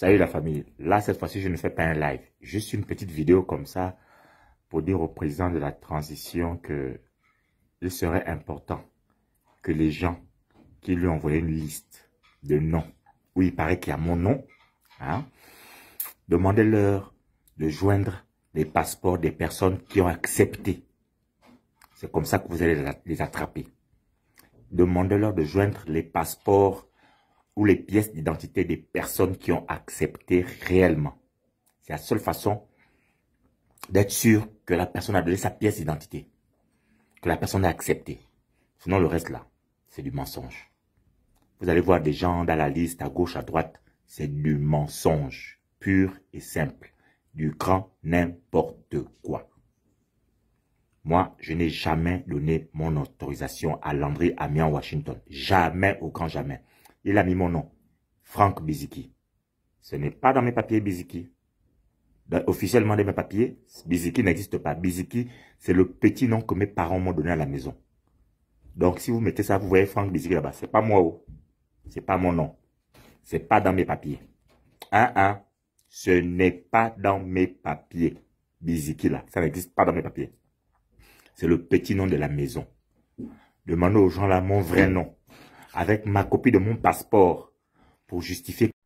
Salut la famille, là cette fois-ci je ne fais pas un live, juste une petite vidéo comme ça pour dire au président de la transition que il serait important que les gens qui lui ont envoyé une liste de noms, où il paraît qu'il y a mon nom, hein, demandez-leur de joindre les passeports des personnes qui ont accepté. C'est comme ça que vous allez les attraper. Demandez-leur de joindre les passeports ou les pièces d'identité des personnes qui ont accepté réellement. C'est la seule façon d'être sûr que la personne a donné sa pièce d'identité, que la personne a accepté. Sinon, le reste là, c'est du mensonge. Vous allez voir des gens dans la liste à gauche, à droite, c'est du mensonge, pur et simple, du grand n'importe quoi. Moi, je n'ai jamais donné mon autorisation à Landry Amiens Washington. Jamais au grand jamais il a mis mon nom. Franck Biziki. Ce n'est pas dans mes papiers Biziki. officiellement dans mes papiers, Biziki n'existe pas. Biziki, c'est le petit nom que mes parents m'ont donné à la maison. Donc, si vous mettez ça, vous voyez Franck Biziki là-bas. C'est pas moi, Ce oh. C'est pas mon nom. C'est pas dans mes papiers. Ah ah, Ce n'est pas dans mes papiers. Biziki là. Ça n'existe pas dans mes papiers. C'est le petit nom de la maison. Demandez aux gens là mon vrai nom avec ma copie de mon passeport pour justifier